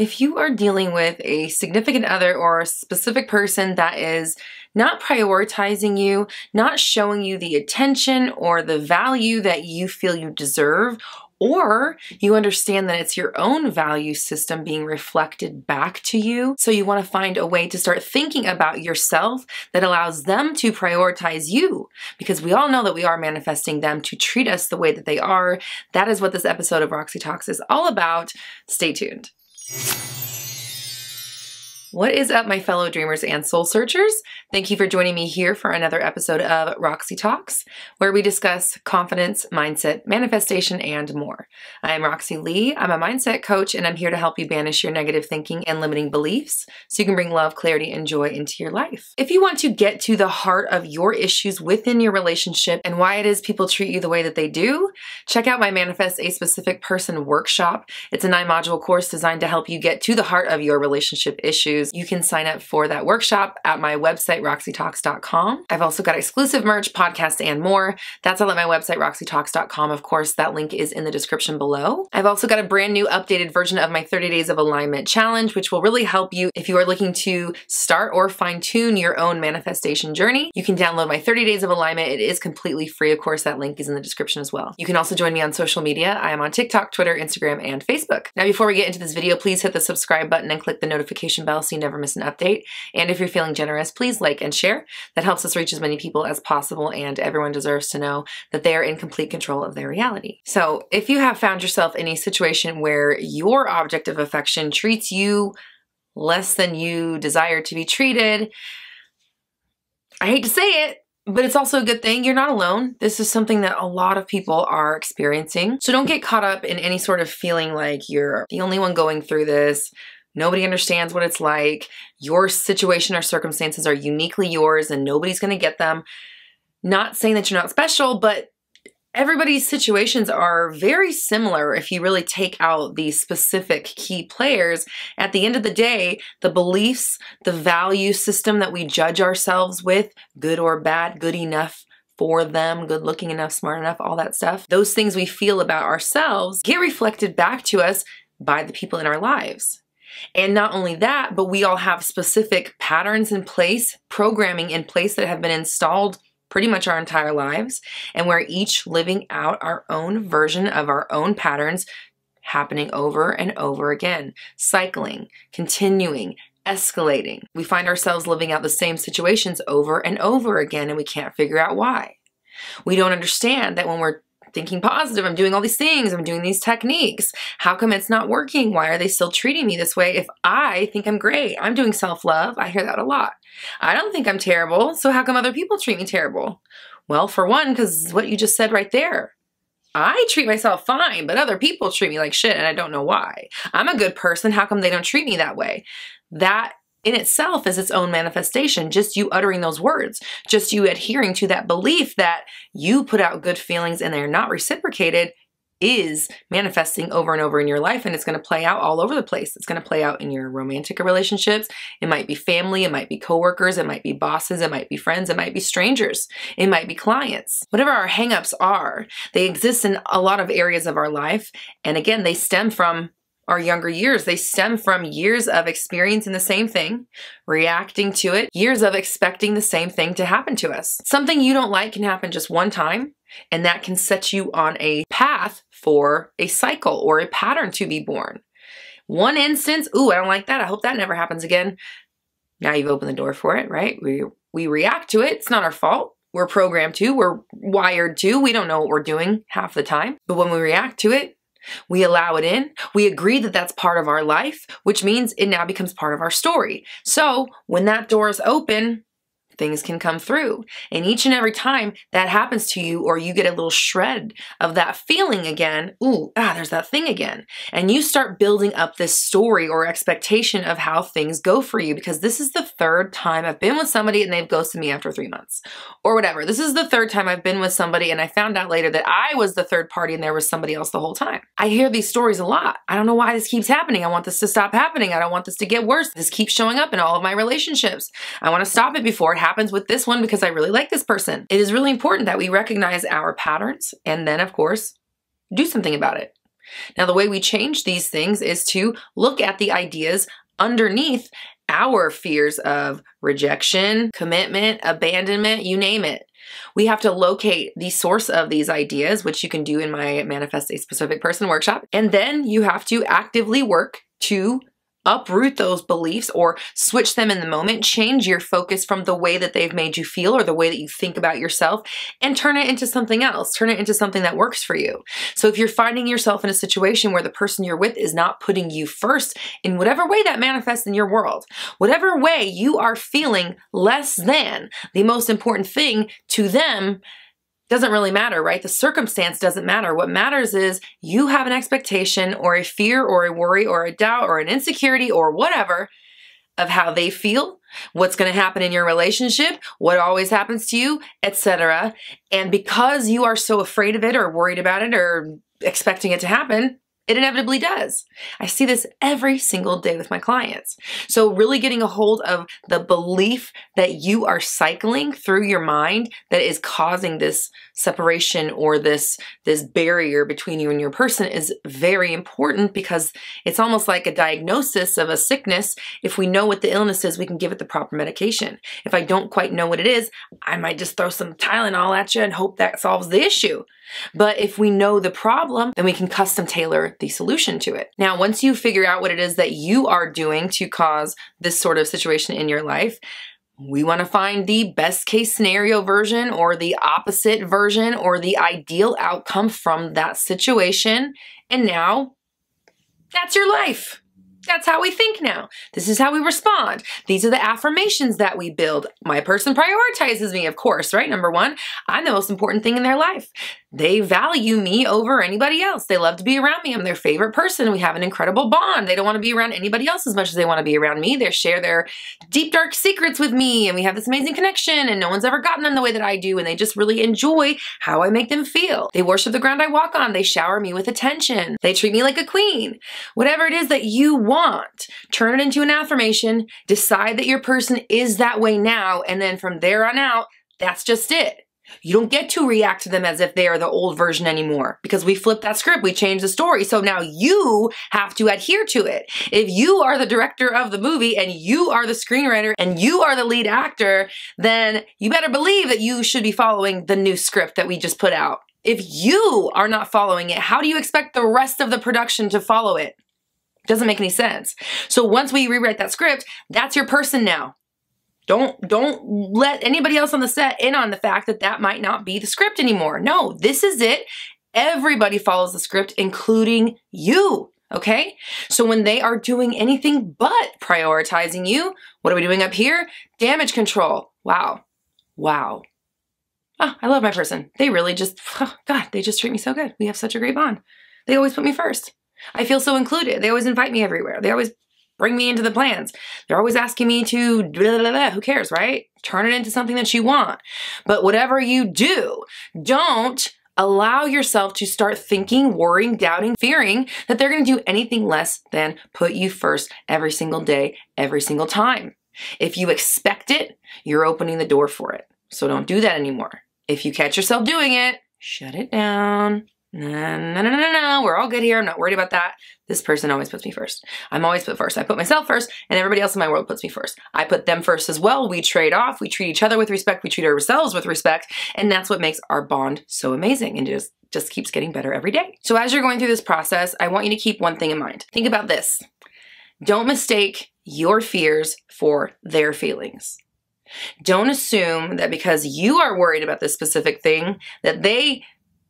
If you are dealing with a significant other or a specific person that is not prioritizing you, not showing you the attention or the value that you feel you deserve, or you understand that it's your own value system being reflected back to you. So you want to find a way to start thinking about yourself that allows them to prioritize you because we all know that we are manifesting them to treat us the way that they are. That is what this episode of Roxy Talks is all about. Stay tuned. What is up, my fellow dreamers and soul searchers? Thank you for joining me here for another episode of Roxy Talks, where we discuss confidence, mindset, manifestation, and more. I am Roxy Lee. I'm a mindset coach, and I'm here to help you banish your negative thinking and limiting beliefs so you can bring love, clarity, and joy into your life. If you want to get to the heart of your issues within your relationship and why it is people treat you the way that they do, check out my Manifest a Specific Person workshop. It's a nine module course designed to help you get to the heart of your relationship issues you can sign up for that workshop at my website, roxytalks.com. I've also got exclusive merch, podcasts, and more. That's all at my website, roxytalks.com. Of course, that link is in the description below. I've also got a brand new updated version of my 30 Days of Alignment Challenge, which will really help you if you are looking to start or fine tune your own manifestation journey. You can download my 30 Days of Alignment. It is completely free. Of course, that link is in the description as well. You can also join me on social media. I am on TikTok, Twitter, Instagram, and Facebook. Now, before we get into this video, please hit the subscribe button and click the notification bell so you never miss an update. And if you're feeling generous, please like and share. That helps us reach as many people as possible, and everyone deserves to know that they are in complete control of their reality. So if you have found yourself in a situation where your object of affection treats you less than you desire to be treated, I hate to say it, but it's also a good thing. You're not alone. This is something that a lot of people are experiencing. So don't get caught up in any sort of feeling like you're the only one going through this. Nobody understands what it's like. Your situation or circumstances are uniquely yours and nobody's going to get them. Not saying that you're not special, but everybody's situations are very similar if you really take out the specific key players. At the end of the day, the beliefs, the value system that we judge ourselves with, good or bad, good enough, for them, good looking enough, smart enough, all that stuff. Those things we feel about ourselves get reflected back to us by the people in our lives. And not only that, but we all have specific patterns in place, programming in place that have been installed pretty much our entire lives, and we're each living out our own version of our own patterns happening over and over again, cycling, continuing, escalating. We find ourselves living out the same situations over and over again, and we can't figure out why. We don't understand that when we're thinking positive. I'm doing all these things. I'm doing these techniques. How come it's not working? Why are they still treating me this way if I think I'm great? I'm doing self love. I hear that a lot. I don't think I'm terrible. So how come other people treat me terrible? Well, for one, because what you just said right there. I treat myself fine, but other people treat me like shit and I don't know why. I'm a good person. How come they don't treat me that way? That in itself is its own manifestation. Just you uttering those words, just you adhering to that belief that you put out good feelings and they're not reciprocated is manifesting over and over in your life and it's going to play out all over the place. It's going to play out in your romantic relationships. It might be family, it might be coworkers, it might be bosses, it might be friends, it might be strangers, it might be clients. Whatever our hangups are, they exist in a lot of areas of our life and again, they stem from our younger years. They stem from years of experiencing the same thing, reacting to it, years of expecting the same thing to happen to us. Something you don't like can happen just one time, and that can set you on a path for a cycle or a pattern to be born. One instance, ooh, I don't like that. I hope that never happens again. Now you've opened the door for it, right? We we react to it. It's not our fault. We're programmed to, we're wired to. We don't know what we're doing half the time. But when we react to it, we allow it in. We agree that that's part of our life, which means it now becomes part of our story. So when that door is open, things can come through. And each and every time that happens to you, or you get a little shred of that feeling again, ooh, ah, there's that thing again. And you start building up this story or expectation of how things go for you because this is the third time I've been with somebody and they've ghosted me after three months or whatever. This is the third time I've been with somebody and I found out later that I was the third party and there was somebody else the whole time. I hear these stories a lot. I don't know why this keeps happening. I want this to stop happening. I don't want this to get worse. This keeps showing up in all of my relationships. I want to stop it before it happens happens with this one because I really like this person. It is really important that we recognize our patterns and then, of course, do something about it. Now, the way we change these things is to look at the ideas underneath our fears of rejection, commitment, abandonment, you name it. We have to locate the source of these ideas, which you can do in my Manifest a Specific Person workshop. And then you have to actively work to uproot those beliefs or switch them in the moment, change your focus from the way that they've made you feel or the way that you think about yourself and turn it into something else, turn it into something that works for you. So if you're finding yourself in a situation where the person you're with is not putting you first in whatever way that manifests in your world, whatever way you are feeling less than the most important thing to them, doesn't really matter, right? The circumstance doesn't matter. What matters is you have an expectation or a fear or a worry or a doubt or an insecurity or whatever of how they feel, what's going to happen in your relationship, what always happens to you, etc. And because you are so afraid of it or worried about it or expecting it to happen, it inevitably does. I see this every single day with my clients. So, really getting a hold of the belief that you are cycling through your mind that is causing this separation or this, this barrier between you and your person is very important because it's almost like a diagnosis of a sickness. If we know what the illness is, we can give it the proper medication. If I don't quite know what it is, I might just throw some Tylenol at you and hope that solves the issue. But if we know the problem, then we can custom tailor the solution to it. Now, once you figure out what it is that you are doing to cause this sort of situation in your life, we want to find the best case scenario version or the opposite version or the ideal outcome from that situation. And now that's your life. That's how we think now. This is how we respond. These are the affirmations that we build. My person prioritizes me, of course, right? Number one, I'm the most important thing in their life. They value me over anybody else. They love to be around me. I'm their favorite person. We have an incredible bond. They don't want to be around anybody else as much as they want to be around me. They share their deep, dark secrets with me, and we have this amazing connection, and no one's ever gotten them the way that I do, and they just really enjoy how I make them feel. They worship the ground I walk on. They shower me with attention. They treat me like a queen. Whatever it is that you want, turn it into an affirmation. Decide that your person is that way now, and then from there on out, that's just it. You don't get to react to them as if they are the old version anymore because we flipped that script, we changed the story. So now you have to adhere to it. If you are the director of the movie and you are the screenwriter and you are the lead actor, then you better believe that you should be following the new script that we just put out. If you are not following it, how do you expect the rest of the production to follow it? Doesn't make any sense. So once we rewrite that script, that's your person now. Don't don't let anybody else on the set in on the fact that that might not be the script anymore. No, this is it. Everybody follows the script, including you. Okay? So when they are doing anything but prioritizing you, what are we doing up here? Damage control. Wow. Wow. Oh, I love my person. They really just, oh, God, they just treat me so good. We have such a great bond. They always put me first. I feel so included. They always invite me everywhere. They always Bring me into the plans. They're always asking me to blah, blah, blah, who cares, right? Turn it into something that you want. But whatever you do, don't allow yourself to start thinking, worrying, doubting, fearing that they're going to do anything less than put you first every single day, every single time. If you expect it, you're opening the door for it. So don't do that anymore. If you catch yourself doing it, shut it down no, no, no, no, no, we're all good here. I'm not worried about that. This person always puts me first. I'm always put first. I put myself first, and everybody else in my world puts me first. I put them first as well. We trade off. We treat each other with respect. We treat ourselves with respect. And that's what makes our bond so amazing and just, just keeps getting better every day. So as you're going through this process, I want you to keep one thing in mind. Think about this. Don't mistake your fears for their feelings. Don't assume that because you are worried about this specific thing that they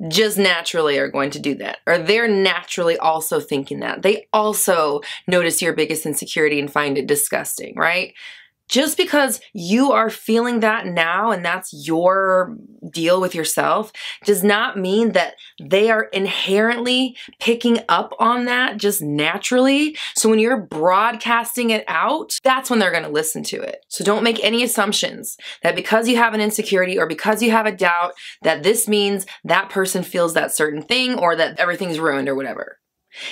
just naturally are going to do that or they're naturally also thinking that they also notice your biggest insecurity and find it disgusting right just because you are feeling that now and that's your deal with yourself does not mean that they are inherently picking up on that just naturally. So when you're broadcasting it out, that's when they're going to listen to it. So don't make any assumptions that because you have an insecurity or because you have a doubt that this means that person feels that certain thing or that everything's ruined or whatever.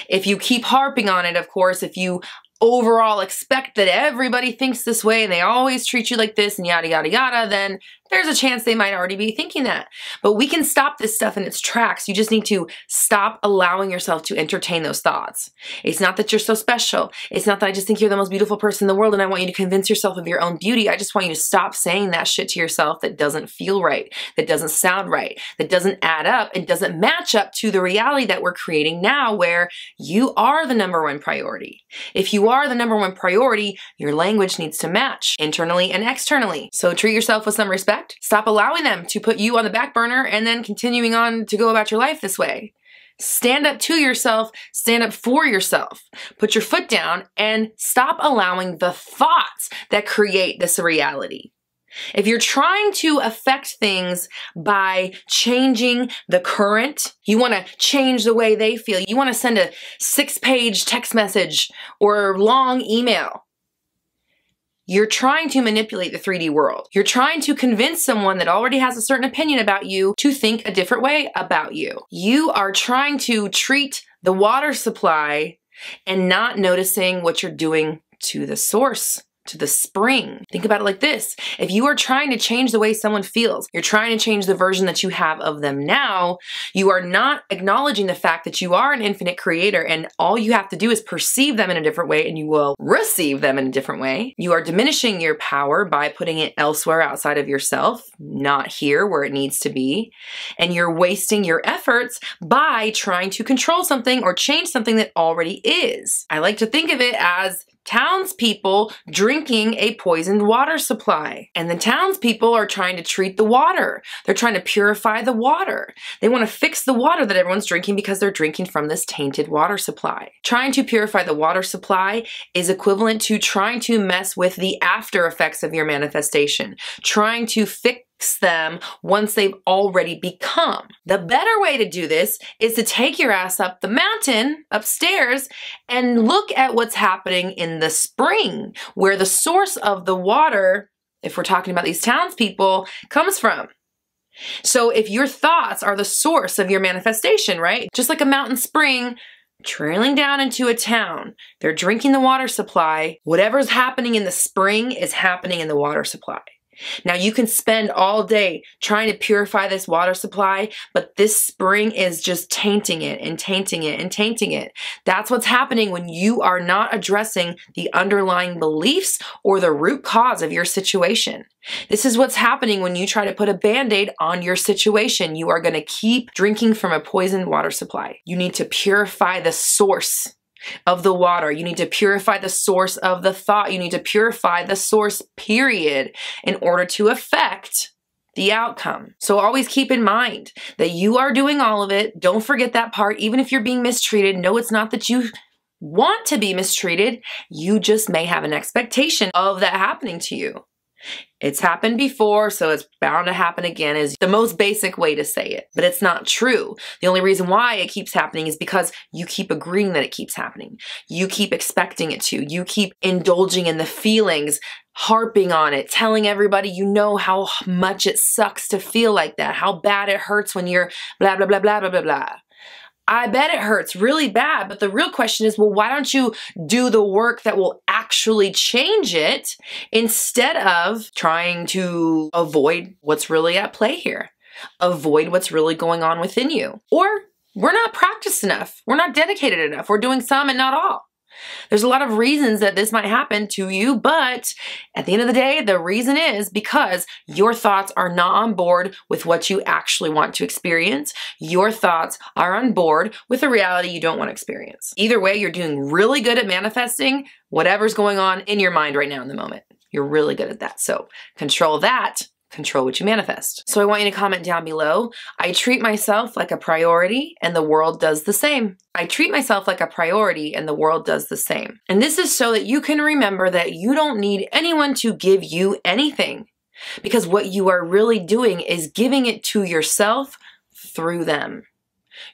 If you keep harping on it, of course, if you overall expect that everybody thinks this way and they always treat you like this and yada, yada, yada, then there's a chance they might already be thinking that. But we can stop this stuff in its tracks. You just need to stop allowing yourself to entertain those thoughts. It's not that you're so special. It's not that I just think you're the most beautiful person in the world and I want you to convince yourself of your own beauty. I just want you to stop saying that shit to yourself that doesn't feel right, that doesn't sound right, that doesn't add up and doesn't match up to the reality that we're creating now where you are the number one priority. If you are the number one priority, your language needs to match internally and externally. So treat yourself with some respect Stop allowing them to put you on the back burner and then continuing on to go about your life this way. Stand up to yourself, stand up for yourself. Put your foot down and stop allowing the thoughts that create this reality. If you're trying to affect things by changing the current, you want to change the way they feel, you want to send a six page text message or long email, you're trying to manipulate the 3D world. You're trying to convince someone that already has a certain opinion about you to think a different way about you. You are trying to treat the water supply and not noticing what you're doing to the source to the spring. Think about it like this. If you are trying to change the way someone feels, you're trying to change the version that you have of them now, you are not acknowledging the fact that you are an infinite creator and all you have to do is perceive them in a different way and you will receive them in a different way. You are diminishing your power by putting it elsewhere outside of yourself, not here where it needs to be. And you're wasting your efforts by trying to control something or change something that already is. I like to think of it as townspeople drinking a poisoned water supply. And the townspeople are trying to treat the water. They're trying to purify the water. They want to fix the water that everyone's drinking because they're drinking from this tainted water supply. Trying to purify the water supply is equivalent to trying to mess with the after effects of your manifestation, trying to fix them once they've already become. The better way to do this is to take your ass up the mountain upstairs and look at what's happening in the spring where the source of the water, if we're talking about these townspeople, comes from. So if your thoughts are the source of your manifestation, right? Just like a mountain spring, trailing down into a town. They're drinking the water supply. Whatever's happening in the spring is happening in the water supply. Now you can spend all day trying to purify this water supply, but this spring is just tainting it and tainting it and tainting it. That's what's happening when you are not addressing the underlying beliefs or the root cause of your situation. This is what's happening when you try to put a band-aid on your situation. You are going to keep drinking from a poisoned water supply. You need to purify the source of the water. You need to purify the source of the thought. You need to purify the source, period, in order to affect the outcome. So always keep in mind that you are doing all of it. Don't forget that part. Even if you're being mistreated, no, it's not that you want to be mistreated. You just may have an expectation of that happening to you. It's happened before, so it's bound to happen again is the most basic way to say it, but it's not true. The only reason why it keeps happening is because you keep agreeing that it keeps happening. You keep expecting it to. You keep indulging in the feelings, harping on it, telling everybody you know how much it sucks to feel like that, how bad it hurts when you're blah, blah, blah, blah, blah, blah, blah. I bet it hurts really bad. But the real question is, well, why don't you do the work that will actually change it instead of trying to avoid what's really at play here? Avoid what's really going on within you. Or we're not practiced enough. We're not dedicated enough. We're doing some and not all. There's a lot of reasons that this might happen to you, but at the end of the day, the reason is because your thoughts are not on board with what you actually want to experience. Your thoughts are on board with a reality you don't want to experience. Either way, you're doing really good at manifesting whatever's going on in your mind right now in the moment. You're really good at that. So control that control what you manifest. So I want you to comment down below. I treat myself like a priority and the world does the same. I treat myself like a priority and the world does the same. And this is so that you can remember that you don't need anyone to give you anything because what you are really doing is giving it to yourself through them.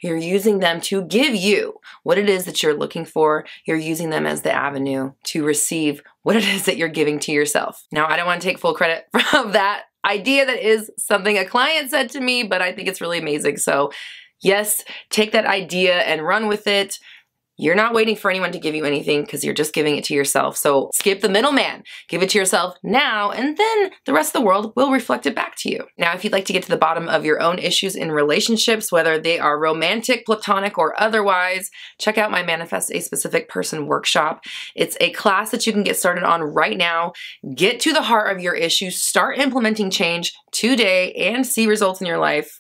You're using them to give you what it is that you're looking for. You're using them as the avenue to receive what it is that you're giving to yourself. Now, I don't want to take full credit from that idea that is something a client said to me, but I think it's really amazing. So yes, take that idea and run with it. You're not waiting for anyone to give you anything because you're just giving it to yourself. So skip the middleman. Give it to yourself now, and then the rest of the world will reflect it back to you. Now, if you'd like to get to the bottom of your own issues in relationships, whether they are romantic, platonic, or otherwise, check out my Manifest a Specific Person workshop. It's a class that you can get started on right now. Get to the heart of your issues, start implementing change today, and see results in your life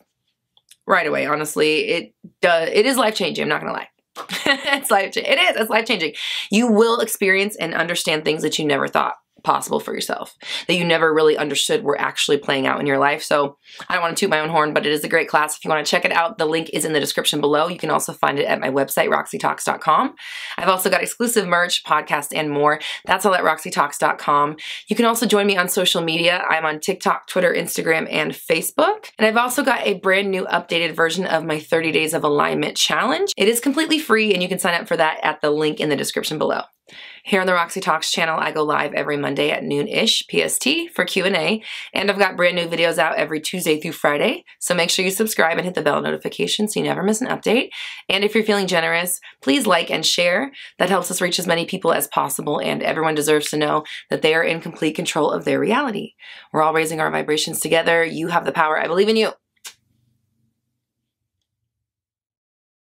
right away. Honestly, it does, it is life changing. I'm not going to lie. it's life. It is. It's life changing. You will experience and understand things that you never thought possible for yourself that you never really understood were actually playing out in your life. So I don't want to toot my own horn, but it is a great class. If you want to check it out, the link is in the description below. You can also find it at my website, roxytalks.com. I've also got exclusive merch, podcast, and more. That's all at roxytalks.com. You can also join me on social media. I'm on TikTok, Twitter, Instagram, and Facebook. And I've also got a brand new updated version of my 30 Days of Alignment Challenge. It is completely free, and you can sign up for that at the link in the description below. Here on the Roxy Talks channel, I go live every Monday at noon-ish PST for Q&A, and I've got brand new videos out every Tuesday through Friday, so make sure you subscribe and hit the bell notification so you never miss an update. And if you're feeling generous, please like and share. That helps us reach as many people as possible, and everyone deserves to know that they are in complete control of their reality. We're all raising our vibrations together. You have the power. I believe in you.